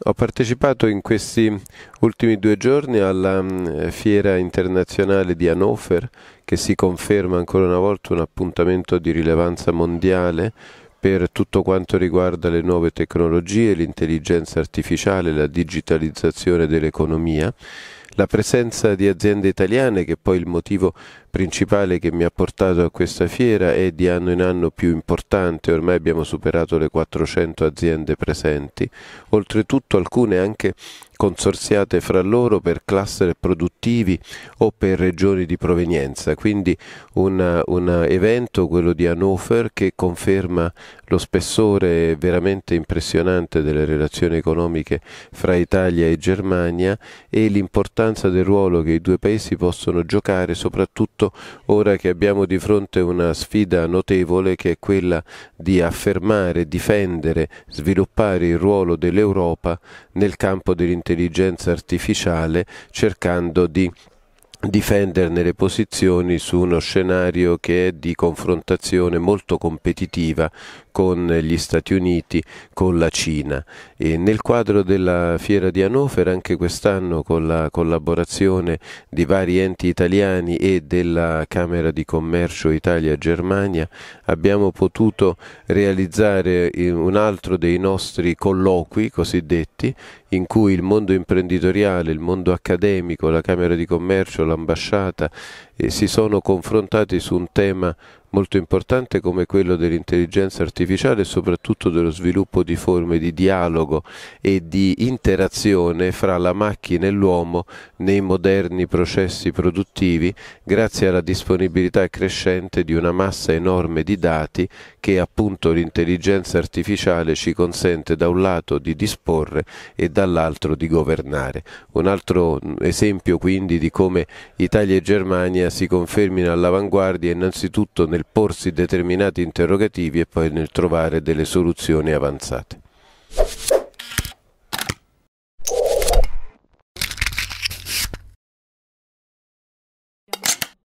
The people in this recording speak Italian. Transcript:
Ho partecipato in questi ultimi due giorni alla mm, fiera internazionale di Hannover che si conferma ancora una volta un appuntamento di rilevanza mondiale per tutto quanto riguarda le nuove tecnologie, l'intelligenza artificiale, la digitalizzazione dell'economia la presenza di aziende italiane, che è poi il motivo principale che mi ha portato a questa fiera, è di anno in anno più importante, ormai abbiamo superato le 400 aziende presenti, oltretutto alcune anche consorziate fra loro per cluster produttivi o per regioni di provenienza, quindi un evento, quello di Hannover, che conferma lo spessore veramente impressionante delle relazioni economiche fra Italia e Germania e l'importanza l'importanza del ruolo che i due paesi possono giocare, soprattutto ora che abbiamo di fronte una sfida notevole che è quella di affermare, difendere, sviluppare il ruolo dell'Europa nel campo dell'intelligenza artificiale, cercando di difenderne le posizioni su uno scenario che è di confrontazione molto competitiva con gli Stati Uniti, con la Cina. E nel quadro della fiera di Hannover anche quest'anno con la collaborazione di vari enti italiani e della Camera di Commercio Italia-Germania abbiamo potuto realizzare eh, un altro dei nostri colloqui cosiddetti in cui il mondo imprenditoriale, il mondo accademico, la Camera di Commercio, l'ambasciata eh, si sono confrontati su un tema molto importante come quello dell'intelligenza artificiale e soprattutto dello sviluppo di forme di dialogo e di interazione fra la macchina e l'uomo nei moderni processi produttivi grazie alla disponibilità crescente di una massa enorme di dati che appunto l'intelligenza artificiale ci consente da un lato di disporre e dall'altro di governare. Un altro mm, esempio quindi di come Italia e Germania si confermino all'avanguardia innanzitutto nel nel porsi determinati interrogativi e poi nel trovare delle soluzioni avanzate.